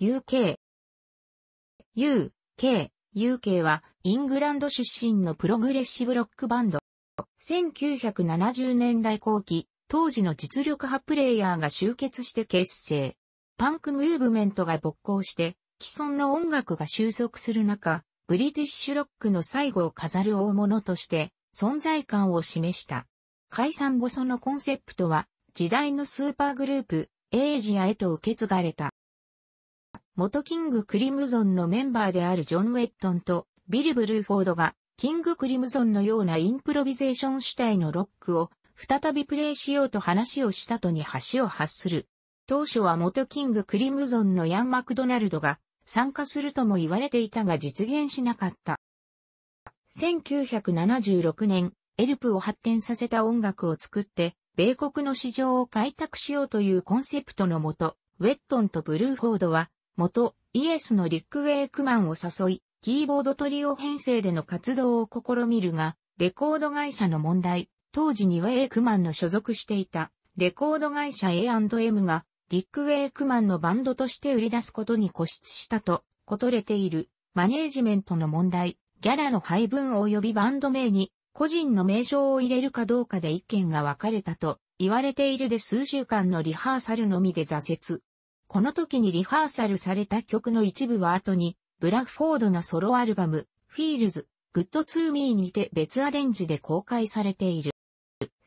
UK。UK、UK はイングランド出身のプログレッシブロックバンド。1970年代後期、当時の実力派プレイヤーが集結して結成。パンクムーブメントが勃興して、既存の音楽が収束する中、ブリティッシュロックの最後を飾る大物として存在感を示した。解散後そのコンセプトは時代のスーパーグループ、エイジアへと受け継がれた。元キングクリムゾンのメンバーであるジョン・ウェットンとビル・ブルーフォードがキングクリムゾンのようなインプロビゼーション主体のロックを再びプレイしようと話をしたとに橋を発する。当初は元キングクリムゾンのヤン・マクドナルドが参加するとも言われていたが実現しなかった。1976年、エルプを発展させた音楽を作って、米国の市場を開拓しようというコンセプトのもと、ウェットンとブルーフォードは元イエスのリック・ウェイクマンを誘い、キーボードトリオ編成での活動を試みるが、レコード会社の問題、当時にウェイクマンの所属していた、レコード会社 A&M が、リック・ウェイクマンのバンドとして売り出すことに固執したと、ことれている、マネージメントの問題、ギャラの配分及びバンド名に、個人の名称を入れるかどうかで意見が分かれたと、言われているで数週間のリハーサルのみで挫折。この時にリハーサルされた曲の一部は後に、ブラフォードのソロアルバム、フィールズ、グッドツーミーにて別アレンジで公開されている。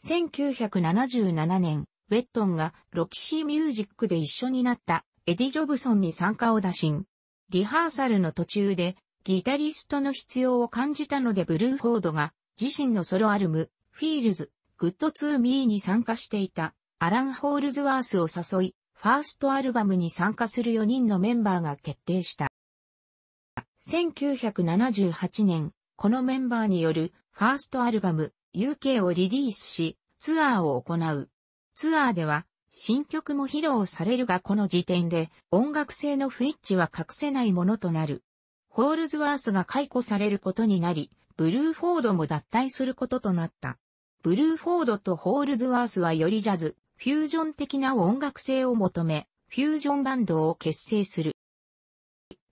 1977年、ウェットンがロキシーミュージックで一緒になったエディ・ジョブソンに参加を打診。リハーサルの途中でギタリストの必要を感じたのでブルーフォードが自身のソロアルム、フィールズ、グッドツーミーに参加していたアラン・ホールズワースを誘い、ファーストアルバムに参加する4人のメンバーが決定した。1978年、このメンバーによるファーストアルバム UK をリリースし、ツアーを行う。ツアーでは、新曲も披露されるがこの時点で音楽性の不一致は隠せないものとなる。ホールズワースが解雇されることになり、ブルーフォードも脱退することとなった。ブルーフォードとホールズワースはよりジャズ、フュージョン的な音楽性を求め、フュージョンバンドを結成する。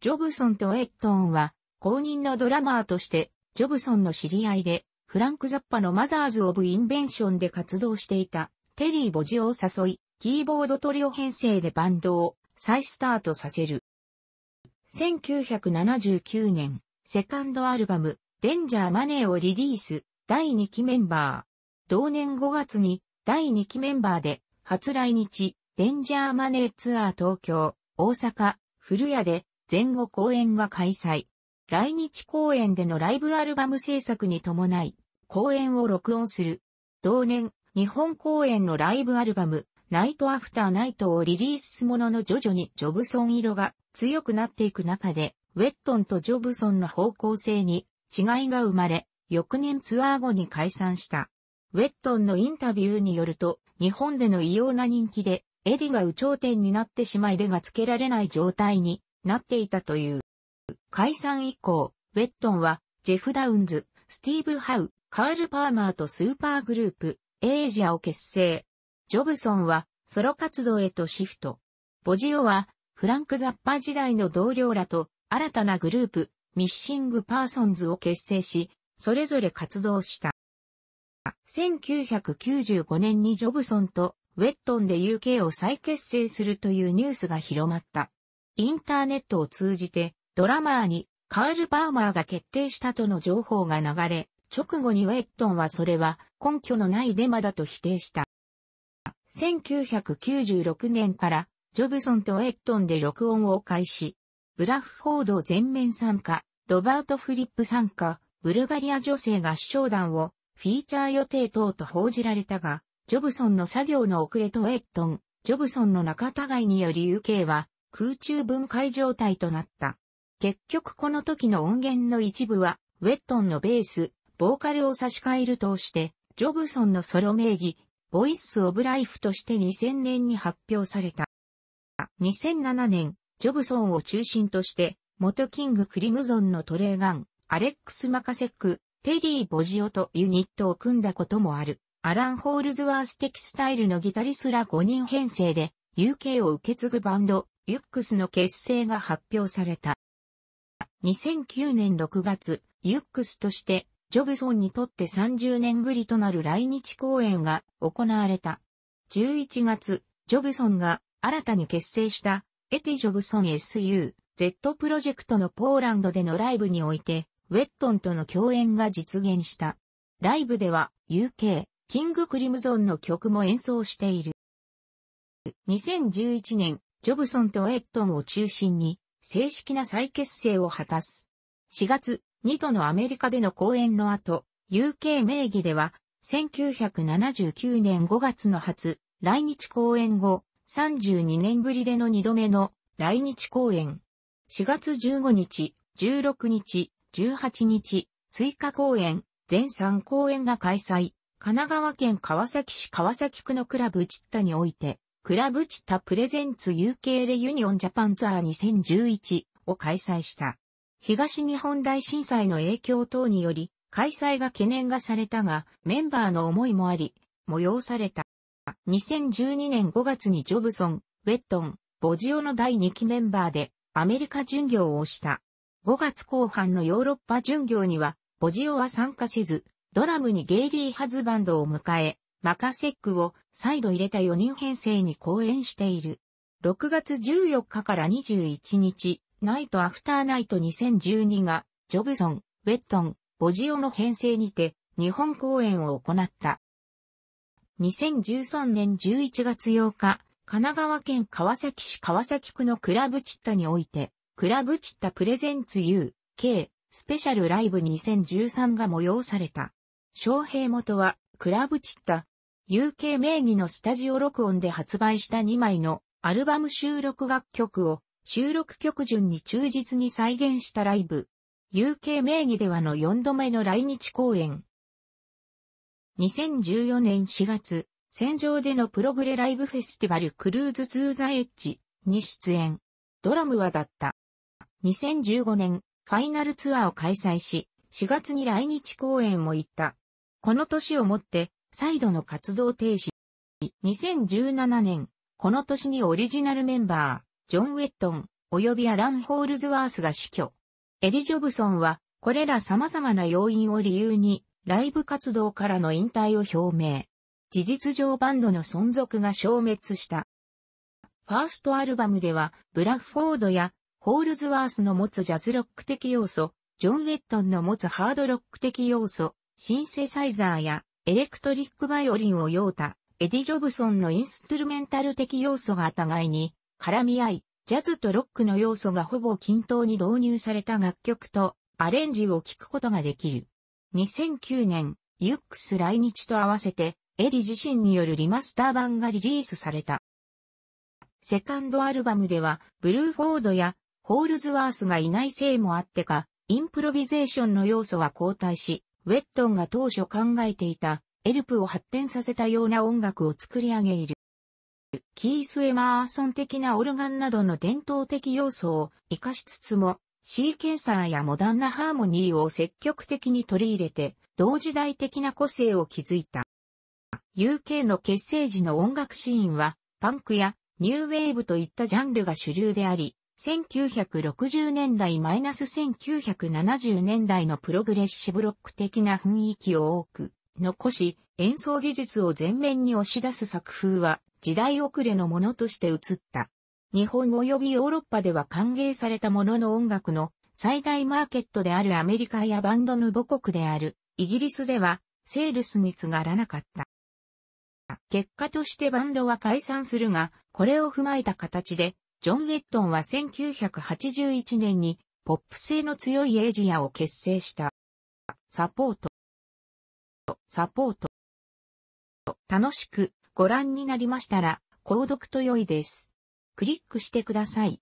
ジョブソンとエットーンは、公認のドラマーとして、ジョブソンの知り合いで、フランク・ザッパのマザーズ・オブ・インベンションで活動していた、テリー・ボジを誘い、キーボードトリオ編成でバンドを再スタートさせる。1979年、セカンドアルバム、デンジャー・マネーをリリース、第2期メンバー。同年5月に、第2期メンバーで、初来日、デンジャーマネーツアー東京、大阪、古谷で、前後公演が開催。来日公演でのライブアルバム制作に伴い、公演を録音する。同年、日本公演のライブアルバム、ナイトアフターナイトをリリースすものの徐々にジョブソン色が強くなっていく中で、ウェットンとジョブソンの方向性に違いが生まれ、翌年ツアー後に解散した。ウェットンのインタビューによると、日本での異様な人気で、エディが有頂天になってしまいでがつけられない状態になっていたという。解散以降、ウェットンは、ジェフ・ダウンズ、スティーブ・ハウ、カール・パーマーとスーパーグループ、エージアを結成。ジョブソンは、ソロ活動へとシフト。ボジオは、フランク・ザッパ時代の同僚らと、新たなグループ、ミッシング・パーソンズを結成し、それぞれ活動した。1995年にジョブソンとウェットンで UK を再結成するというニュースが広まった。インターネットを通じてドラマーにカール・バーマーが決定したとの情報が流れ、直後にウェットンはそれは根拠のないデマだと否定した。1996年からジョブソンとウェットンで録音を開始。ブラフフォード全面参加、ロバート・フリップ参加、ブルガリア女性合唱団をフィーチャー予定等と報じられたが、ジョブソンの作業の遅れとエットン、ジョブソンの仲違いにより UK は空中分解状態となった。結局この時の音源の一部は、ウェットンのベース、ボーカルを差し替える通して、ジョブソンのソロ名義、ボイス・オブ・ライフとして2000年に発表された。2007年、ジョブソンを中心として、元キング・クリムゾンのトレーガン、アレックス・マカセック、テリー・ボジオとユニットを組んだこともある、アラン・ホールズワーステキスタイルのギタリスら5人編成で、UK を受け継ぐバンド、ユックスの結成が発表された。2009年6月、ユックスとして、ジョブソンにとって30年ぶりとなる来日公演が行われた。11月、ジョブソンが新たに結成したエティ・ジョブソン SU、Z プロジェクトのポーランドでのライブにおいて、ウェットンとの共演が実現した。ライブでは UK、キングクリムゾンの曲も演奏している。2011年、ジョブソンとウェットンを中心に正式な再結成を果たす。4月、2度のアメリカでの公演の後、UK 名義では、1979年5月の初、来日公演後、32年ぶりでの2度目の来日公演。4月15日、16日、18日、追加公演、全3公演が開催。神奈川県川崎市川崎区のクラブチッタにおいて、クラブチッタプレゼンツ UK レユニオンジャパンツアー2011を開催した。東日本大震災の影響等により、開催が懸念がされたが、メンバーの思いもあり、催された。2012年5月にジョブソン、ウェットン、ボジオの第2期メンバーで、アメリカ巡業をした。5月後半のヨーロッパ巡業には、ボジオは参加せず、ドラムにゲイリー・ハズバンドを迎え、マカセックを再度入れた4人編成に公演している。6月14日から21日、ナイト・アフター・ナイト2012が、ジョブソン、ウェットン、ボジオの編成にて、日本公演を行った。2013年11月8日、神奈川県川崎市川崎区のクラブチッタにおいて、クラブチッタプレゼンツ UK スペシャルライブ2013が催された。昌平元はクラブチッタ UK 名義のスタジオ録音で発売した2枚のアルバム収録楽曲を収録曲順に忠実に再現したライブ。UK 名義ではの4度目の来日公演。2014年4月、戦場でのプログレライブフェスティバルクルーズ・ツー・ザ・エッジに出演。ドラムはだった。2015年、ファイナルツアーを開催し、4月に来日公演も行った。この年をもって、再度の活動停止。2017年、この年にオリジナルメンバー、ジョン・ウェットン、及びアラン・ホールズワースが死去。エディ・ジョブソンは、これら様々な要因を理由に、ライブ活動からの引退を表明。事実上バンドの存続が消滅した。ファーストアルバムでは、ブラッフォードやホールズワースの持つジャズロック的要素、ジョン・ウェットンの持つハードロック的要素、シンセサイザーやエレクトリックバイオリンを用た、エディ・ジョブソンのインストゥルメンタル的要素が互いに絡み合い、ジャズとロックの要素がほぼ均等に導入された楽曲とアレンジを聴くことができる。2009年、ユックス来日と合わせて、エディ自身によるリマスター版がリリースされた。セカンドアルバムでは、ブルーフォードやホールズワースがいないせいもあってか、インプロビゼーションの要素は後退し、ウェットンが当初考えていた、エルプを発展させたような音楽を作り上げる。キース・エマーソン的なオルガンなどの伝統的要素を活かしつつも、シーケンサーやモダンなハーモニーを積極的に取り入れて、同時代的な個性を築いた。UK の結成時の音楽シーンは、パンクやニューウェーブといったジャンルが主流であり、1960年代 -1970 年代のプログレッシブロック的な雰囲気を多く残し、演奏技術を前面に押し出す作風は時代遅れのものとして映った。日本及びヨーロッパでは歓迎されたものの音楽の最大マーケットであるアメリカやバンドの母国であるイギリスではセールスに継がらなかった。結果としてバンドは解散するが、これを踏まえた形でジョン・ウェットンは1981年にポップ性の強いエイジアを結成した。サポート。サポート。楽しくご覧になりましたら、購読と良いです。クリックしてください。